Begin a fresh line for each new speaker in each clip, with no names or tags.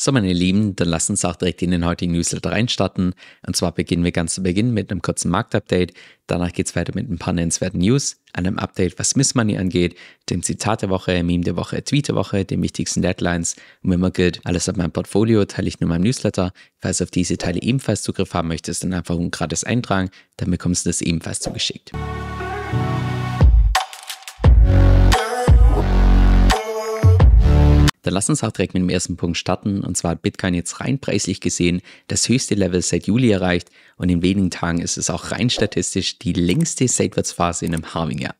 So, meine Lieben, dann lass uns auch direkt in den heutigen Newsletter reinstarten. Und zwar beginnen wir ganz zu Beginn mit einem kurzen Marktupdate. Danach geht es weiter mit ein paar nennenswerten News, einem Update, was Miss Money angeht, dem Zitat der Woche, Meme der Woche, Tweet der Woche, den wichtigsten Deadlines. Und wie immer gilt, alles ab meinem Portfolio teile ich nur meinem Newsletter. Falls du auf diese Teile ebenfalls Zugriff haben möchtest, dann einfach ein gratis eintragen, dann bekommst du das ebenfalls zugeschickt. Dann lass uns auch direkt mit dem ersten Punkt starten. Und zwar hat Bitcoin jetzt rein preislich gesehen das höchste Level seit Juli erreicht und in wenigen Tagen ist es auch rein statistisch die längste Seitwärtsphase in einem Halving-Jahr.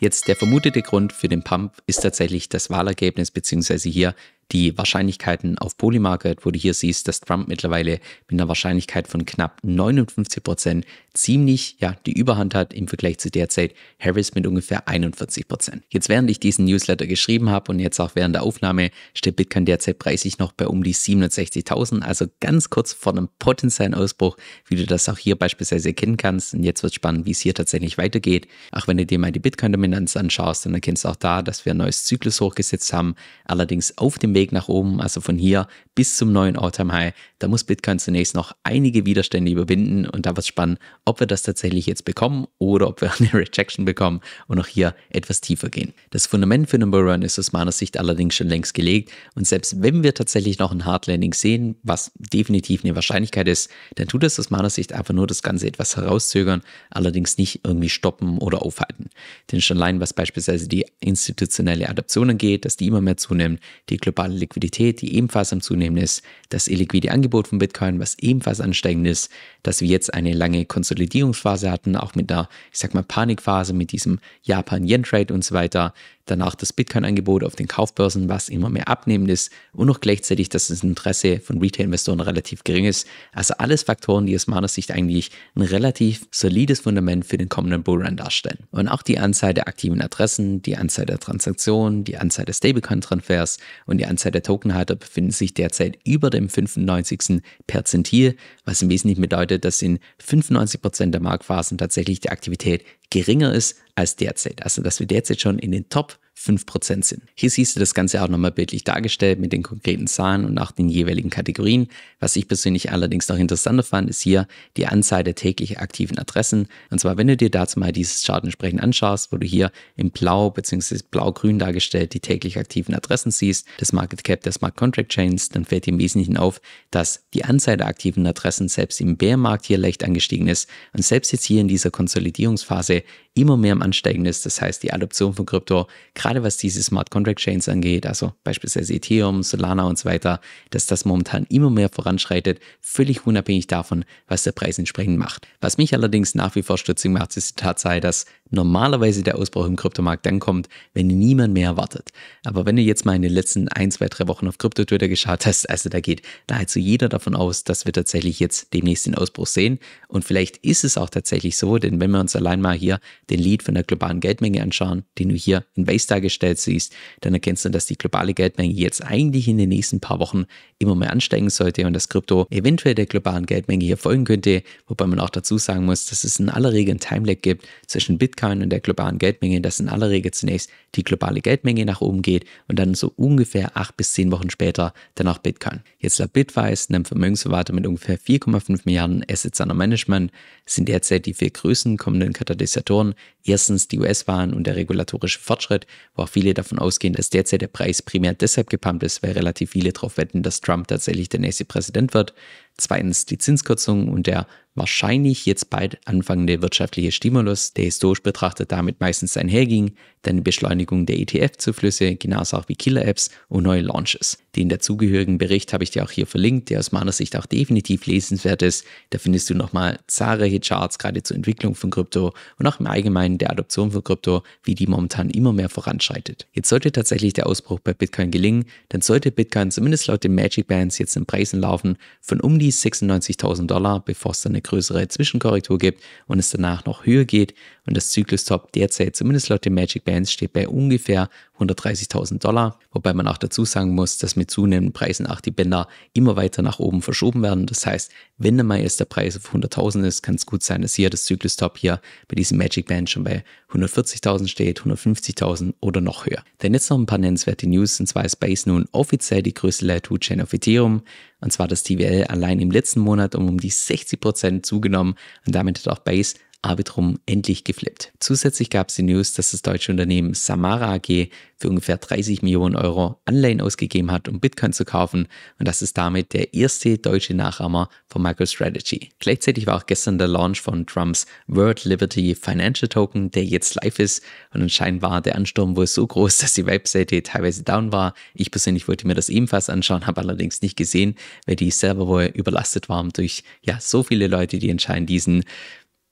Jetzt der vermutete Grund für den Pump ist tatsächlich das Wahlergebnis, beziehungsweise hier die Wahrscheinlichkeiten auf Polymarket, wo du hier siehst, dass Trump mittlerweile mit einer Wahrscheinlichkeit von knapp 59 Prozent ziemlich ja, die Überhand hat im Vergleich zu derzeit Harris mit ungefähr 41 Prozent. Jetzt während ich diesen Newsletter geschrieben habe und jetzt auch während der Aufnahme steht Bitcoin derzeit preislich noch bei um die 67.000, also ganz kurz vor einem potenziellen Ausbruch, wie du das auch hier beispielsweise erkennen kannst. Und jetzt wird spannend, wie es hier tatsächlich weitergeht. Auch wenn du dir mal die Bitcoin-Dominanz anschaust, dann erkennst du auch da, dass wir ein neues Zyklus hochgesetzt haben, allerdings auf dem Weg nach oben, also von hier bis zum neuen All-Time-High. Da muss Bitcoin zunächst noch einige Widerstände überwinden und da wird es spannend, ob wir das tatsächlich jetzt bekommen oder ob wir eine Rejection bekommen und auch hier etwas tiefer gehen. Das Fundament für einen Bullrun ist aus meiner Sicht allerdings schon längst gelegt und selbst wenn wir tatsächlich noch ein Hardlanding sehen, was definitiv eine Wahrscheinlichkeit ist, dann tut es aus meiner Sicht einfach nur das Ganze etwas herauszögern, allerdings nicht irgendwie stoppen oder aufhalten. Denn schon allein was beispielsweise die institutionelle Adaption angeht, dass die immer mehr zunehmen, die globale Liquidität, die ebenfalls am Zunehmen ist, das illiquide Angebot von Bitcoin, was ebenfalls ansteigend ist, dass wir jetzt eine lange Konsolidierungsphase hatten, auch mit einer, ich sag mal, Panikphase mit diesem Japan-Yen-Trade und so weiter, danach das Bitcoin-Angebot auf den Kaufbörsen, was immer mehr abnehmend ist und noch gleichzeitig, dass das Interesse von Retail-Investoren relativ gering ist. Also alles Faktoren, die aus meiner Sicht eigentlich ein relativ solides Fundament für den kommenden Bullrun darstellen. Und auch die Anzahl der aktiven Adressen, die Anzahl Anzahl der Transaktionen, die Anzahl der Stablecoin-Transfers und die Anzahl der Tokenhalter befinden sich derzeit über dem 95. Perzentil, was im Wesentlichen bedeutet, dass in 95% Prozent der Marktphasen tatsächlich die Aktivität geringer ist als derzeit. Also dass wir derzeit schon in den Top 5% sind. Hier siehst du das Ganze auch nochmal bildlich dargestellt mit den konkreten Zahlen und auch den jeweiligen Kategorien. Was ich persönlich allerdings noch interessanter fand, ist hier die Anzahl der täglich aktiven Adressen. Und zwar, wenn du dir dazu mal dieses Chart entsprechend anschaust, wo du hier in blau bzw. blau-grün dargestellt die täglich aktiven Adressen siehst, das Market Cap der Smart Contract Chains, dann fällt dir im Wesentlichen auf, dass die Anzahl der aktiven Adressen selbst im Bärmarkt hier leicht angestiegen ist und selbst jetzt hier in dieser Konsolidierungsphase immer mehr am Ansteigen ist. Das heißt, die Adoption von Krypto, gerade gerade was diese Smart Contract Chains angeht, also beispielsweise Ethereum, Solana und so weiter, dass das momentan immer mehr voranschreitet, völlig unabhängig davon, was der Preis entsprechend macht. Was mich allerdings nach wie vor stutzig macht, ist die Tatsache, dass normalerweise der Ausbruch im Kryptomarkt dann kommt, wenn niemand mehr erwartet. Aber wenn du jetzt mal in den letzten ein, zwei, drei Wochen auf Krypto-Twitter geschaut hast, also da geht nahezu jeder davon aus, dass wir tatsächlich jetzt demnächst den Ausbruch sehen. Und vielleicht ist es auch tatsächlich so, denn wenn wir uns allein mal hier den Lead von der globalen Geldmenge anschauen, den du hier in Waystyle dargestellt siehst, dann erkennst du, dass die globale Geldmenge jetzt eigentlich in den nächsten paar Wochen immer mehr ansteigen sollte und das Krypto eventuell der globalen Geldmenge hier folgen könnte, wobei man auch dazu sagen muss, dass es in aller Regel ein Timelag gibt zwischen Bitcoin und der globalen Geldmenge, dass in aller Regel zunächst die globale Geldmenge nach oben geht und dann so ungefähr acht bis zehn Wochen später dann auch Bitcoin. Jetzt laut Bitwise, einem Vermögensverwalter mit ungefähr 4,5 Milliarden Assets under Management, sind derzeit die vier größten kommenden Katalysatoren erstens die US-Wahlen und der regulatorische Fortschritt wo auch viele davon ausgehen, dass derzeit der Preis primär deshalb gepumpt ist, weil relativ viele darauf wetten, dass Trump tatsächlich der nächste Präsident wird zweitens die Zinskürzung und der wahrscheinlich jetzt bald anfangende wirtschaftliche Stimulus, der historisch betrachtet damit meistens einherging, dann die Beschleunigung der ETF-Zuflüsse, genauso auch wie Killer-Apps und neue Launches. Den dazugehörigen Bericht habe ich dir auch hier verlinkt, der aus meiner Sicht auch definitiv lesenswert ist. Da findest du nochmal zahlreiche Charts gerade zur Entwicklung von Krypto und auch im Allgemeinen der Adoption von Krypto, wie die momentan immer mehr voranschreitet. Jetzt sollte tatsächlich der Ausbruch bei Bitcoin gelingen, dann sollte Bitcoin zumindest laut den Magic Bands jetzt in Preisen laufen von um die 96.000 Dollar, bevor es dann eine größere Zwischenkorrektur gibt und es danach noch höher geht und das Zyklus-Top derzeit, zumindest laut den Magic Bands, steht bei ungefähr 130.000 Dollar. Wobei man auch dazu sagen muss, dass mit zunehmenden Preisen auch die Bänder immer weiter nach oben verschoben werden. Das heißt, wenn einmal erst der Preis auf 100.000 ist, kann es gut sein, dass hier das Zyklus-Top hier bei diesem Magic Band schon bei 140.000 steht, 150.000 oder noch höher. Denn jetzt noch ein paar nennenswerte News, und zwar ist Base nun offiziell die größte Layer-2-Chain auf Ethereum. Und zwar das TVL allein im letzten Monat um um die 60% zugenommen und damit hat auch Base Arbitrum endlich geflippt. Zusätzlich gab es die News, dass das deutsche Unternehmen Samara AG für ungefähr 30 Millionen Euro Anleihen ausgegeben hat, um Bitcoin zu kaufen und das ist damit der erste deutsche Nachahmer von MicroStrategy. Gleichzeitig war auch gestern der Launch von Trumps World Liberty Financial Token, der jetzt live ist und anscheinend war der Ansturm wohl so groß, dass die Webseite teilweise down war. Ich persönlich wollte mir das ebenfalls anschauen, habe allerdings nicht gesehen, weil die selber wohl überlastet waren durch ja so viele Leute, die anscheinend diesen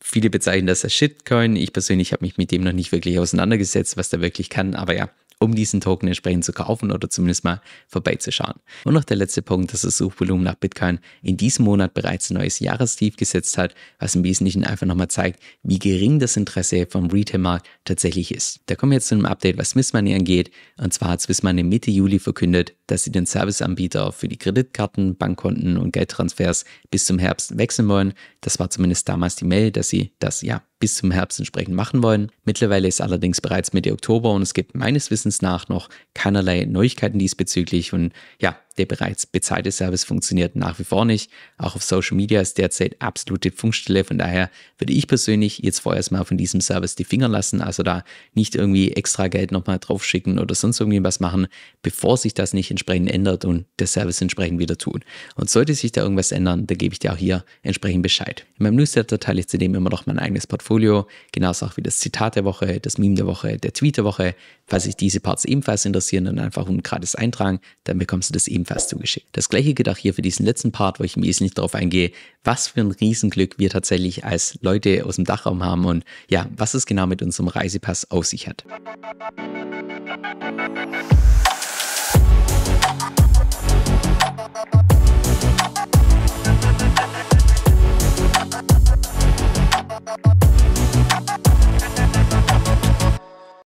Viele bezeichnen das als Shitcoin. Ich persönlich habe mich mit dem noch nicht wirklich auseinandergesetzt, was der wirklich kann. Aber ja, um diesen Token entsprechend zu kaufen oder zumindest mal vorbeizuschauen. Und noch der letzte Punkt, dass das Suchvolumen nach Bitcoin in diesem Monat bereits ein neues Jahrestief gesetzt hat, was im Wesentlichen einfach nochmal zeigt, wie gering das Interesse vom Retail-Markt tatsächlich ist. Da kommen wir jetzt zu einem Update, was Smith Money angeht. Und zwar hat Smith Money Mitte Juli verkündet, dass sie den Serviceanbieter für die Kreditkarten, Bankkonten und Geldtransfers bis zum Herbst wechseln wollen. Das war zumindest damals die Mail, dass sie das ja bis zum Herbst entsprechend machen wollen. Mittlerweile ist allerdings bereits Mitte Oktober und es gibt meines Wissens nach noch keinerlei Neuigkeiten diesbezüglich. Und ja, der bereits bezahlte Service funktioniert nach wie vor nicht. Auch auf Social Media ist derzeit absolute Funkstille. Von daher würde ich persönlich jetzt vorerst mal von diesem Service die Finger lassen. Also da nicht irgendwie extra Geld nochmal draufschicken oder sonst irgendwie was machen, bevor sich das nicht entsprechend ändert und der Service entsprechend wieder tut. Und sollte sich da irgendwas ändern, dann gebe ich dir auch hier entsprechend Bescheid. In meinem Newsletter teile ich zudem immer noch mein eigenes Portfolio, genauso auch wie das Zitat der Woche, das Meme der Woche, der Tweet der Woche. Falls sich diese Parts ebenfalls interessieren, dann einfach unten gratis eintragen, dann bekommst du das eben jedenfalls zugeschickt. Das gleiche gilt auch hier für diesen letzten Part, wo ich im Wesentlichen darauf eingehe, was für ein Riesenglück wir tatsächlich als Leute aus dem Dachraum haben und ja, was es genau mit unserem Reisepass auf sich hat.